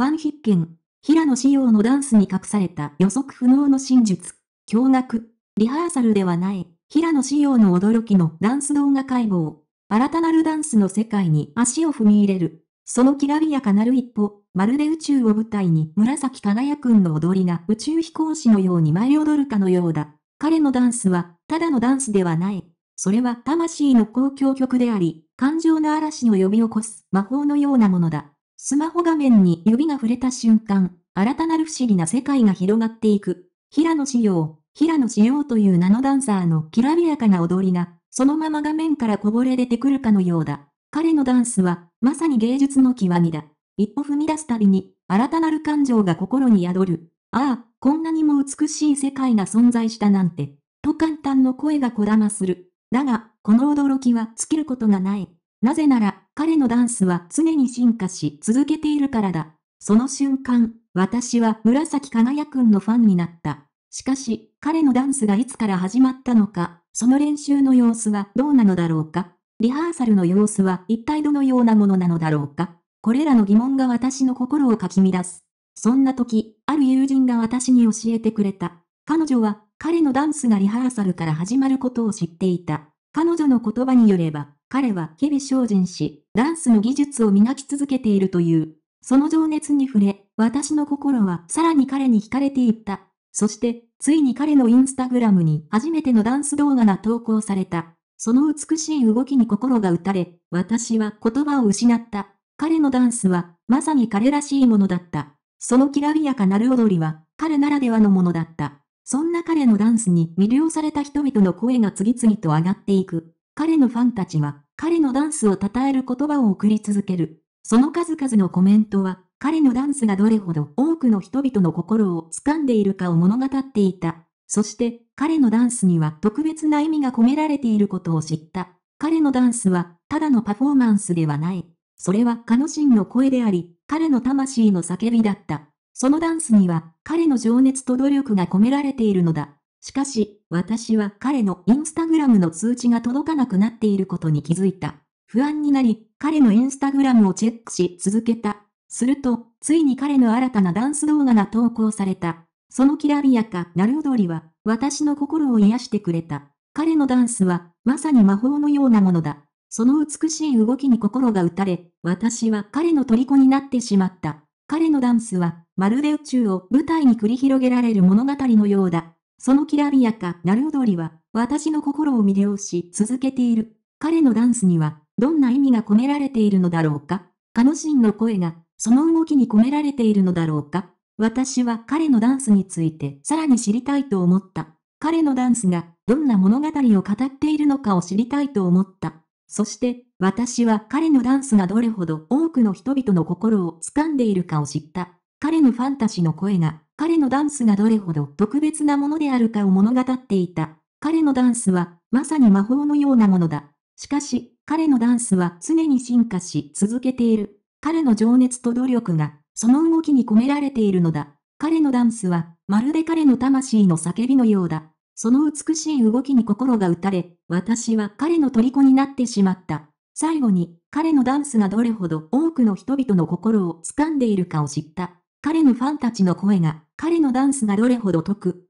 ファン必見。平野紫耀のダンスに隠された予測不能の真実。驚愕。リハーサルではない、平野紫耀の驚きのダンス動画解剖。新たなるダンスの世界に足を踏み入れる。そのきらびやかなる一歩、まるで宇宙を舞台に紫輝くんの踊りが宇宙飛行士のように舞い踊るかのようだ。彼のダンスは、ただのダンスではない。それは魂の交響曲であり、感情の嵐を呼び起こす魔法のようなものだ。スマホ画面に指が触れた瞬間、新たなる不思議な世界が広がっていく。平野紫耀、平野紫耀という名のダンサーのきらびやかな踊りが、そのまま画面からこぼれ出てくるかのようだ。彼のダンスは、まさに芸術の極みだ。一歩踏み出すたびに、新たなる感情が心に宿る。ああ、こんなにも美しい世界が存在したなんて、と簡単の声がこだまする。だが、この驚きは尽きることがない。なぜなら、彼のダンスは常に進化し続けているからだ。その瞬間、私は紫輝くんのファンになった。しかし、彼のダンスがいつから始まったのか、その練習の様子はどうなのだろうか。リハーサルの様子は一体どのようなものなのだろうか。これらの疑問が私の心をかき乱す。そんな時、ある友人が私に教えてくれた。彼女は、彼のダンスがリハーサルから始まることを知っていた。彼女の言葉によれば、彼は日々精進し、ダンスの技術を磨き続けているという。その情熱に触れ、私の心はさらに彼に惹かれていった。そして、ついに彼のインスタグラムに初めてのダンス動画が投稿された。その美しい動きに心が打たれ、私は言葉を失った。彼のダンスは、まさに彼らしいものだった。そのきらびやかなる踊りは、彼ならではのものだった。そんな彼のダンスに魅了された人々の声が次々と上がっていく。彼のファンたちは、彼のダンスを称える言葉を送り続ける。その数々のコメントは、彼のダンスがどれほど多くの人々の心を掴んでいるかを物語っていた。そして、彼のダンスには特別な意味が込められていることを知った。彼のダンスは、ただのパフォーマンスではない。それは彼の真の声であり、彼の魂の叫びだった。そのダンスには、彼の情熱と努力が込められているのだ。しかし、私は彼のインスタグラムの通知が届かなくなっていることに気づいた。不安になり、彼のインスタグラムをチェックし続けた。すると、ついに彼の新たなダンス動画が投稿された。そのきらびやかなる踊りは、私の心を癒してくれた。彼のダンスは、まさに魔法のようなものだ。その美しい動きに心が打たれ、私は彼の虜になってしまった。彼のダンスは、まるで宇宙を舞台に繰り広げられる物語のようだ。そのきらびやかなる踊りは、私の心を魅了し続けている。彼のダンスには、どんな意味が込められているのだろうか彼のシンの声が、その動きに込められているのだろうか私は彼のダンスについてさらに知りたいと思った。彼のダンスがどんな物語を語っているのかを知りたいと思った。そして私は彼のダンスがどれほど多くの人々の心を掴んでいるかを知った。彼のファンタシーの声が彼のダンスがどれほど特別なものであるかを物語っていた。彼のダンスは、まさに魔法のようなものだ。しかし、彼のダンスは常に進化し続けている。彼の情熱と努力が、その動きに込められているのだ。彼のダンスは、まるで彼の魂の叫びのようだ。その美しい動きに心が打たれ、私は彼の虜になってしまった。最後に、彼のダンスがどれほど多くの人々の心を掴んでいるかを知った。彼のファンたちの声が、彼のダンスがどれほど得